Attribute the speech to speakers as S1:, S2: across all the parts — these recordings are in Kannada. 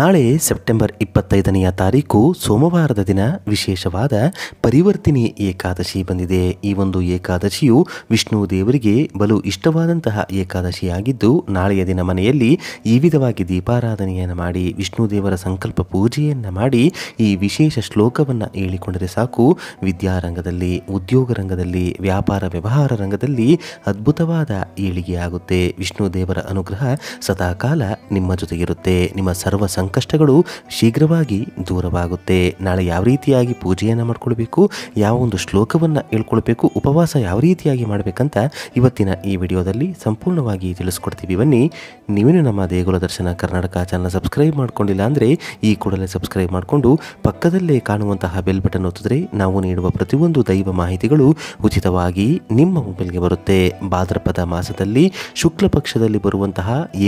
S1: ನಾಳೆ ಸೆಪ್ಟೆಂಬರ್ ಇಪ್ಪತ್ತೈದನೆಯ ತಾರೀಕು ಸೋಮವಾರದ ದಿನ ವಿಶೇಷವಾದ ಪರಿವರ್ತಿನಿ ಏಕಾದಶಿ ಬಂದಿದೆ ಈ ಒಂದು ಏಕಾದಶಿಯು ವಿಷ್ಣು ದೇವರಿಗೆ ಬಲು ಇಷ್ಟವಾದಂತಹ ಏಕಾದಶಿಯಾಗಿದ್ದು ನಾಳೆಯ ದಿನ ಮನೆಯಲ್ಲಿ ಈ ವಿಧವಾಗಿ ದೀಪಾರಾಧನೆಯನ್ನು ಮಾಡಿ ವಿಷ್ಣು ದೇವರ ಸಂಕಲ್ಪ ಪೂಜೆಯನ್ನು ಮಾಡಿ ಈ ವಿಶೇಷ ಶ್ಲೋಕವನ್ನು ಹೇಳಿಕೊಂಡರೆ ಸಾಕು ವಿದ್ಯಾರಂಗದಲ್ಲಿ ಉದ್ಯೋಗ ರಂಗದಲ್ಲಿ ವ್ಯಾಪಾರ ವ್ಯವಹಾರ ರಂಗದಲ್ಲಿ ಅದ್ಭುತವಾದ ಏಳಿಗೆಯಾಗುತ್ತೆ ವಿಷ್ಣು ದೇವರ ಅನುಗ್ರಹ ಸದಾಕಾಲ ನಿಮ್ಮ ಜೊತೆಗಿರುತ್ತೆ ನಿಮ್ಮ ಸರ್ವ ಸಂಕಷ್ಟಗಳು ಶೀಘ್ರವಾಗಿ ದೂರವಾಗುತ್ತೆ ನಾಳೆ ಯಾವ ರೀತಿಯಾಗಿ ಪೂಜೆಯನ್ನು ಮಾಡ್ಕೊಳ್ಬೇಕು ಯಾವ ಒಂದು ಶ್ಲೋಕವನ್ನು ಹೇಳ್ಕೊಳ್ಬೇಕು ಉಪವಾಸ ಯಾವ ರೀತಿಯಾಗಿ ಮಾಡಬೇಕಂತ ಇವತ್ತಿನ ಈ ವಿಡಿಯೋದಲ್ಲಿ ಸಂಪೂರ್ಣವಾಗಿ ತಿಳಿಸ್ಕೊಡ್ತೀವಿ ಬನ್ನಿ ನೀವೇನು ನಮ್ಮ ದೇಗುಲ ದರ್ಶನ ಕರ್ನಾಟಕ ಚಾನಲ್ ಸಬ್ಸ್ಕ್ರೈಬ್ ಮಾಡ್ಕೊಂಡಿಲ್ಲ ಅಂದರೆ ಈ ಕೂಡಲೇ ಸಬ್ಸ್ಕ್ರೈಬ್ ಮಾಡಿಕೊಂಡು ಪಕ್ಕದಲ್ಲೇ ಕಾಣುವಂತಹ ಬೆಲ್ ಬಟನ್ ಒತ್ತಿದ್ರೆ ನಾವು ನೀಡುವ ಪ್ರತಿಯೊಂದು ದೈವ ಮಾಹಿತಿಗಳು ಉಚಿತವಾಗಿ ನಿಮ್ಮ ಮೊಬೈಲ್ಗೆ ಬರುತ್ತೆ ಭಾದ್ರಪದ ಮಾಸದಲ್ಲಿ ಶುಕ್ಲ ಪಕ್ಷದಲ್ಲಿ ಬರುವಂತಹ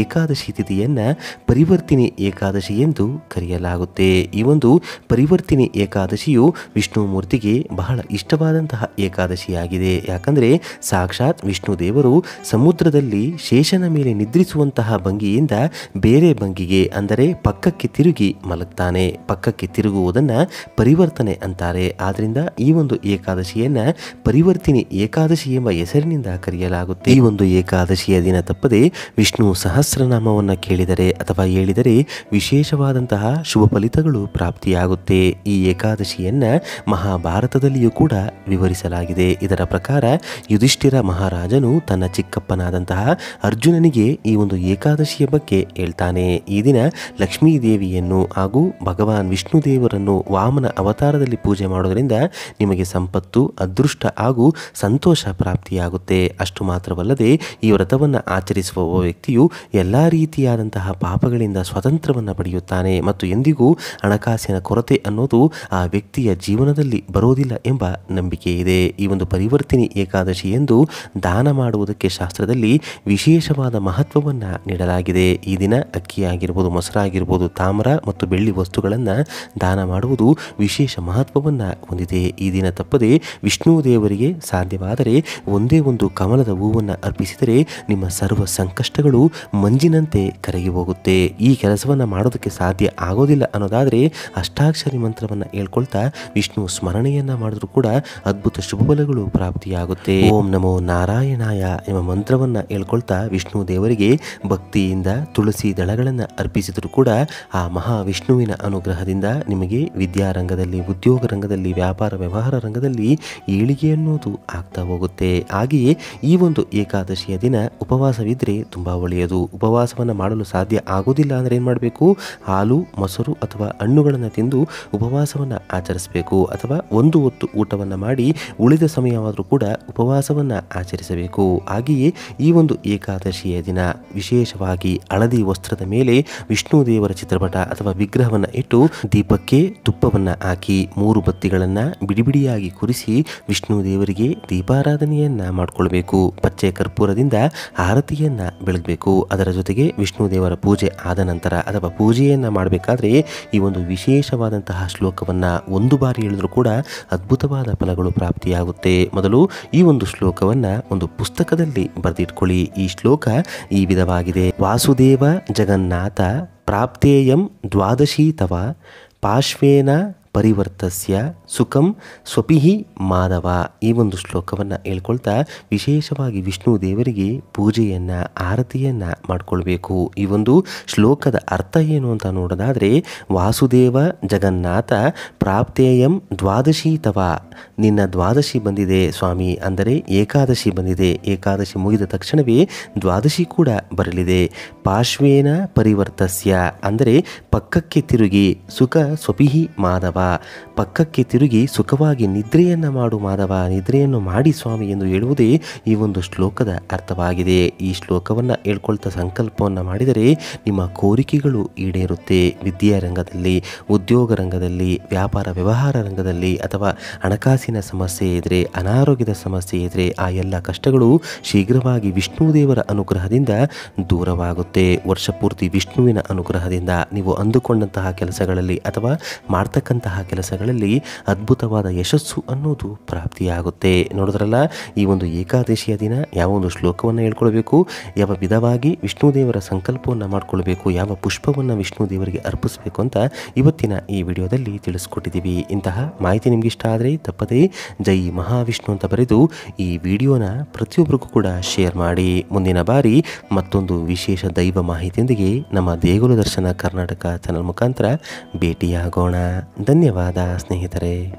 S1: ಏಕಾದಶಿ ತಿಥಿಯನ್ನು ಪರಿವರ್ತಿನಿ ಏಕಾದಶಿ ಏಕಾದಶಿ ಎಂದು ಕರೆಯಲಾಗುತ್ತೆ ಈ ಒಂದು ಪರಿವರ್ತನೆ ಏಕಾದಶಿಯು ವಿಷ್ಣು ಮೂರ್ತಿಗೆ ಬಹಳ ಇಷ್ಟವಾದಂತಹ ಏಕಾದಶಿಯಾಗಿದೆ ಯಾಕಂದರೆ ಸಾಕ್ಷಾತ್ ವಿಷ್ಣು ದೇವರು ಸಮುದ್ರದಲ್ಲಿ ಶೇಷನ ಮೇಲೆ ನಿದ್ರಿಸುವಂತಹ ಭಂಗಿಯಿಂದ ಬೇರೆ ಭಂಗಿಗೆ ಅಂದರೆ ಪಕ್ಕಕ್ಕೆ ತಿರುಗಿ ಮಲಗ್ತಾನೆ ಪಕ್ಕಕ್ಕೆ ತಿರುಗುವುದನ್ನು ಪರಿವರ್ತನೆ ಅಂತಾರೆ ಆದ್ರಿಂದ ಈ ಒಂದು ಏಕಾದಶಿಯನ್ನು ಪರಿವರ್ತಿನಿ ಏಕಾದಶಿ ಎಂಬ ಹೆಸರಿನಿಂದ ಕರೆಯಲಾಗುತ್ತೆ ಈ ಒಂದು ಏಕಾದಶಿಯ ದಿನ ತಪ್ಪದೆ ವಿಷ್ಣು ಸಹಸ್ರನಾಮವನ್ನು ಕೇಳಿದರೆ ಅಥವಾ ಹೇಳಿದರೆ ವಿಶೇಷ ವಿಶೇಷವಾದಂತಹ ಶುಭ ಫಲಿತಗಳು ಪ್ರಾಪ್ತಿಯಾಗುತ್ತೆ ಈ ಏಕಾದಶಿಯನ್ನ ಮಹಾಭಾರತದಲ್ಲಿಯೂ ಕೂಡ ವಿವರಿಸಲಾಗಿದೆ ಇದರ ಪ್ರಕಾರ ಯುಧಿಷ್ಠಿರ ಮಹಾರಾಜನು ತನ್ನ ಚಿಕ್ಕಪ್ಪನಾದಂತಹ ಅರ್ಜುನನಿಗೆ ಈ ಒಂದು ಏಕಾದಶಿಯ ಬಗ್ಗೆ ಹೇಳ್ತಾನೆ ಈ ದಿನ ಲಕ್ಷ್ಮೀ ದೇವಿಯನ್ನು ಹಾಗೂ ಭಗವಾನ್ ವಿಷ್ಣು ದೇವರನ್ನು ವಾಮನ ಅವತಾರದಲ್ಲಿ ಪೂಜೆ ಮಾಡೋದರಿಂದ ನಿಮಗೆ ಸಂಪತ್ತು ಅದೃಷ್ಟ ಹಾಗೂ ಸಂತೋಷ ಪ್ರಾಪ್ತಿಯಾಗುತ್ತೆ ಅಷ್ಟು ಮಾತ್ರವಲ್ಲದೆ ಈ ವ್ರತವನ್ನು ಆಚರಿಸುವ ವ್ಯಕ್ತಿಯು ಎಲ್ಲ ರೀತಿಯಾದಂತಹ ಪಾಪಗಳಿಂದ ಸ್ವತಂತ್ರವನ್ನು ಪಡೆಯುತ್ತೆ ಪಡೆಯುತ್ತಾನೆ ಮತ್ತು ಎಂದಿಗೂ ಹಣಕಾಸಿನ ಕೊರತೆ ಅನ್ನೋದು ಆ ವ್ಯಕ್ತಿಯ ಜೀವನದಲ್ಲಿ ಬರೋದಿಲ್ಲ ಎಂಬ ನಂಬಿಕೆ ಇದೆ ಈ ಒಂದು ಪರಿವರ್ತನೆ ಏಕಾದಶಿ ಎಂದು ದಾನ ಮಾಡುವುದಕ್ಕೆ ಶಾಸ್ತ್ರದಲ್ಲಿ ವಿಶೇಷವಾದ ಮಹತ್ವವನ್ನು ನೀಡಲಾಗಿದೆ ಈ ದಿನ ಅಕ್ಕಿಯಾಗಿರ್ಬೋದು ಮೊಸರಾಗಿರ್ಬೋದು ತಾಮ್ರ ಮತ್ತು ಬೆಳ್ಳಿ ವಸ್ತುಗಳನ್ನು ದಾನ ಮಾಡುವುದು ವಿಶೇಷ ಮಹತ್ವವನ್ನು ಹೊಂದಿದೆ ಈ ದಿನ ತಪ್ಪದೆ ವಿಷ್ಣು ದೇವರಿಗೆ ಸಾಧ್ಯವಾದರೆ ಒಂದೇ ಒಂದು ಕಮಲದ ಹೂವನ್ನು ಅರ್ಪಿಸಿದರೆ ನಿಮ್ಮ ಸರ್ವ ಸಂಕಷ್ಟಗಳು ಮಂಜಿನಂತೆ ಕರಗಿ ಹೋಗುತ್ತೆ ಈ ಕೆಲಸವನ್ನು ಮಾಡೋದಕ್ಕೆ ಮಾಡೋದಕ್ಕೆ ಸಾಧ್ಯ ಆಗೋದಿಲ್ಲ ಅನ್ನೋದಾದರೆ ಅಷ್ಟಾಕ್ಷರಿ ಮಂತ್ರವನ್ನು ಹೇಳ್ಕೊಳ್ತಾ ವಿಷ್ಣು ಸ್ಮರಣೆಯನ್ನು ಮಾಡಿದ್ರೂ ಕೂಡ ಅದ್ಭುತ ಶುಭ ಫಲಗಳು ಪ್ರಾಪ್ತಿಯಾಗುತ್ತೆ ಓಂ ನಮೋ ನಾರಾಯಣಾಯ ಎಂಬ ಮಂತ್ರವನ್ನು ಹೇಳ್ಕೊಳ್ತಾ ವಿಷ್ಣು ದೇವರಿಗೆ ಭಕ್ತಿಯಿಂದ ತುಳಸಿ ದಳಗಳನ್ನು ಅರ್ಪಿಸಿದರೂ ಕೂಡ ಆ ಮಹಾವಿಷ್ಣುವಿನ ಅನುಗ್ರಹದಿಂದ ನಿಮಗೆ ವಿದ್ಯಾರಂಗದಲ್ಲಿ ಉದ್ಯೋಗ ರಂಗದಲ್ಲಿ ವ್ಯಾಪಾರ ವ್ಯವಹಾರ ರಂಗದಲ್ಲಿ ಏಳಿಗೆ ಅನ್ನೋದು ಆಗ್ತಾ ಹೋಗುತ್ತೆ ಹಾಗೆಯೇ ಈ ಒಂದು ಏಕಾದಶಿಯ ದಿನ ಉಪವಾಸವಿದ್ದರೆ ತುಂಬ ಒಳ್ಳೆಯದು ಉಪವಾಸವನ್ನು ಮಾಡಲು ಸಾಧ್ಯ ಆಗೋದಿಲ್ಲ ಅಂದರೆ ಏನು ಮಾಡಬೇಕು ಹಾಲು ಮೊಸರು ಅಥವಾ ಹಣ್ಣುಗಳನ್ನು ತಿಂದು ಉಪವಾಸವನ್ನು ಆಚರಿಸಬೇಕು ಅಥವಾ ಒಂದು ಹೊತ್ತು ಊಟವನ್ನು ಮಾಡಿ ಉಳಿದ ಸಮಯವಾದರೂ ಕೂಡ ಉಪವಾಸವನ್ನು ಆಚರಿಸಬೇಕು ಹಾಗೆಯೇ ಈ ಒಂದು ಏಕಾದಶಿಯ ದಿನ ವಿಶೇಷವಾಗಿ ಹಳದಿ ವಸ್ತ್ರದ ಮೇಲೆ ವಿಷ್ಣು ದೇವರ ಚಿತ್ರಪಟ ಅಥವಾ ವಿಗ್ರಹವನ್ನು ಇಟ್ಟು ದೀಪಕ್ಕೆ ತುಪ್ಪವನ್ನು ಹಾಕಿ ಮೂರು ಬತ್ತಿಗಳನ್ನು ಬಿಡಿಬಿಡಿಯಾಗಿ ಕುರಿಸಿ ವಿಷ್ಣು ದೇವರಿಗೆ ದೀಪಾರಾಧನೆಯನ್ನು ಮಾಡಿಕೊಳ್ಬೇಕು ಪಚ್ಚೆ ಕರ್ಪೂರದಿಂದ ಆರತಿಯನ್ನು ಬೆಳಗಬೇಕು ಅದರ ಜೊತೆಗೆ ವಿಷ್ಣು ದೇವರ ಪೂಜೆ ಆದ ನಂತರ ಅಥವಾ ಪೂಜೆಯನ್ನು ಮಾಡಬೇಕಾದ್ರೆ ಈ ಒಂದು ವಿಶೇಷವಾದಂತಹ ಶ್ಲೋಕವನ್ನು ಒಂದು ಬಾರಿ ಹೇಳಿದ್ರು ಕೂಡ ಅದ್ಭುತವಾದ ಫಲಗಳು ಪ್ರಾಪ್ತಿಯಾಗುತ್ತೆ ಮೊದಲು ಈ ಒಂದು ಶ್ಲೋಕವನ್ನು ಒಂದು ಪುಸ್ತಕದಲ್ಲಿ ಬರೆದಿಟ್ಕೊಳ್ಳಿ ಈ ಶ್ಲೋಕ ಈ ವಿಧವಾಗಿದೆ ವಾಸುದೇವ ಜಗನ್ನಾಥ ಪ್ರಾಪ್ತೇಯಂ ದ್ವಾದಶೀ ತವ ಪಾಶ್ವೇನ ಪರಿವರ್ತಸ್ಯ ಸುಖಂ ಸ್ವಪಿಹಿ ಮಾಧವ ಈ ಒಂದು ಶ್ಲೋಕವನ್ನು ಹೇಳ್ಕೊಳ್ತಾ ವಿಶೇಷವಾಗಿ ವಿಷ್ಣು ದೇವರಿಗೆ ಪೂಜೆಯನ್ನು ಆರತಿಯನ್ನು ಮಾಡಿಕೊಳ್ಬೇಕು ಈ ಒಂದು ಶ್ಲೋಕದ ಅರ್ಥ ಏನು ಅಂತ ನೋಡೋದಾದರೆ ವಾಸುದೇವ ಜಗನ್ನಾಥ ಪ್ರಾಪ್ತೇಯಂ ದ್ವಾದಶಿ ತವ ನಿನ್ನ ದ್ವಾದಶಿ ಬಂದಿದೆ ಸ್ವಾಮಿ ಅಂದರೆ ಏಕಾದಶಿ ಬಂದಿದೆ ಏಕಾದಶಿ ಮುಗಿದ ತಕ್ಷಣವೇ ದ್ವಾದಶಿ ಕೂಡ ಬರಲಿದೆ ಪಾರ್ಶ್ವೇನ ಪರಿವರ್ತಸ್ಯ ಅಂದರೆ ಪಕ್ಕಕ್ಕೆ ತಿರುಗಿ ಸುಖ ಸ್ವಪಿಹಿ ಮಾಧವ ಪಕ್ಕಕ್ಕೆ ತಿರುಗಿ ಸುಖವಾಗಿ ನಿದ್ರೆಯನ್ನು ಮಾಡು ಮಾಧವ ನಿದ್ರೆಯನ್ನು ಮಾಡಿ ಸ್ವಾಮಿ ಎಂದು ಹೇಳುವುದೇ ಈ ಒಂದು ಶ್ಲೋಕದ ಅರ್ಥವಾಗಿದೆ ಈ ಶ್ಲೋಕವನ್ನು ಹೇಳ್ಕೊಳ್ತಾ ಸಂಕಲ್ಪವನ್ನು ಮಾಡಿದರೆ ನಿಮ್ಮ ಕೋರಿಕೆಗಳು ಈಡೇರುತ್ತೆ ವಿದ್ಯಾರಂಗದಲ್ಲಿ ಉದ್ಯೋಗ ರಂಗದಲ್ಲಿ ವ್ಯಾಪಾರ ವ್ಯವಹಾರ ರಂಗದಲ್ಲಿ ಅಥವಾ ಹಣಕಾಸಿನ ಸಮಸ್ಯೆ ಇದ್ದರೆ ಅನಾರೋಗ್ಯದ ಸಮಸ್ಯೆ ಇದ್ದರೆ ಆ ಎಲ್ಲ ಕಷ್ಟಗಳು ಶೀಘ್ರವಾಗಿ ವಿಷ್ಣುದೇವರ ಅನುಗ್ರಹದಿಂದ ದೂರವಾಗುತ್ತೆ ವರ್ಷ ಪೂರ್ತಿ ವಿಷ್ಣುವಿನ ಅನುಗ್ರಹದಿಂದ ನೀವು ಅಂದುಕೊಂಡಂತಹ ಕೆಲಸಗಳಲ್ಲಿ ಅಥವಾ ಮಾಡ್ತಕ್ಕಂತಹ ಕೆಲಸಗಳಲ್ಲಿ ಅದ್ಭುತವಾದ ಯಶಸ್ಸು ಅನ್ನೋದು ಪ್ರಾಪ್ತಿಯಾಗುತ್ತೆ ನೋಡಿದ್ರಲ್ಲ ಈ ಒಂದು ಏಕಾದಶಿಯ ದಿನ ಯಾವ ಒಂದು ಶ್ಲೋಕವನ್ನು ಹೇಳ್ಕೊಳ್ಬೇಕು ಯಾವ ವಿಧವಾಗಿ ವಿಷ್ಣು ದೇವರ ಸಂಕಲ್ಪವನ್ನು ಮಾಡಿಕೊಳ್ಬೇಕು ಯಾವ ಪುಷ್ಪವನ್ನು ವಿಷ್ಣು ದೇವರಿಗೆ ಅರ್ಪಿಸಬೇಕು ಅಂತ ಇವತ್ತಿನ ಈ ವಿಡಿಯೋದಲ್ಲಿ ತಿಳಿಸ್ಕೊಟ್ಟಿದ್ದೀವಿ ಇಂತಹ ಮಾಹಿತಿ ನಿಮಗೆ ಇಷ್ಟ ಆದರೆ ತಪ್ಪದೇ ಜೈ ಮಹಾವಿಷ್ಣು ಅಂತ ಬರೆದು ಈ ವಿಡಿಯೋನ ಪ್ರತಿಯೊಬ್ಬರಿಗೂ ಕೂಡ ಶೇರ್ ಮಾಡಿ ಮುಂದಿನ ಬಾರಿ ಮತ್ತೊಂದು ವಿಶೇಷ ದೈವ ಮಾಹಿತಿಯೊಂದಿಗೆ ನಮ್ಮ ದೇಗುಲ ದರ್ಶನ ಕರ್ನಾಟಕ ಚಾನಲ್ ಮುಖಾಂತರ ಭೇಟಿಯಾಗೋಣ ಧನ್ಯ धन्यवाद स्नेहितरे